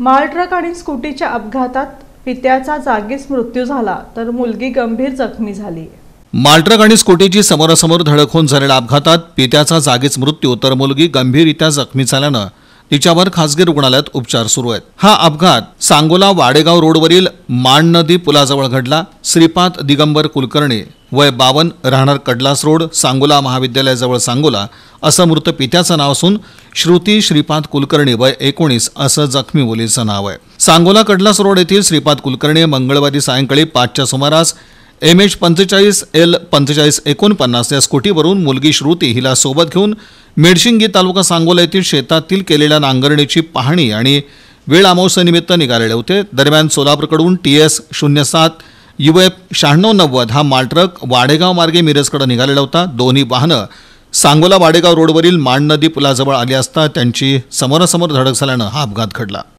मालट्रक आणि स्कूटीच्या अपघातात पित्याचा जागीच मृत्यू झाला तर मुलगी गंभीर जखमी झाली मालट्रक आणि स्कूटीची समोरासमोर धडक होऊन झालेल्या अपघातात पित्याचा जागीच मृत्यू तर मुलगी गंभीररित्या जखमी झाल्यानं तिच्यावर खासगी रुग्णालयात उपचार सुरू आहेत हा अपघात सांगोला वाडेगाव रोडवरील माण नदी पुलाजवळ घडला श्रीपाद दिगंबर कुलकर्णी वय बावन राहणार कडलास रोड सांगोला महाविद्यालयाजवळ सांगोला असं मृत पित्याचं नाव असून श्रुती श्रीपाद कुलकर्णी वय एकोणीस असं जखमी मुलीचं नाव आहे सांगोला कडलास रोड येथील श्रीपाद कुलकर्णी मंगळवारी सायंकाळी पाचच्या सुमारास एम एच पंचेचाळीस एल पंचेचाळीस एकोणपन्नास या स्कूटीवरून मुलगी श्रुती हिला सोबत घेऊन मेडशिंगी तालुका सांगोला येथील शेतातील केलेल्या नांगरणीची पाहणी आणि वेळ अमावस्यानिमित्त निघालेले होते दरम्यान सोलापूरकडून टी एस शून्य सात यू एफ शहाण्णव नव्वद हा मालट्रक वाडेगाव मार्गे मिरजकडे निघालेला होता दोन्ही वाहनं सांगोला वाडेगाव रोडवरील मांड नदी पुलाजवळ आली असता त्यांची समोरासमोर धडक झाल्यानं हा अपघात घडला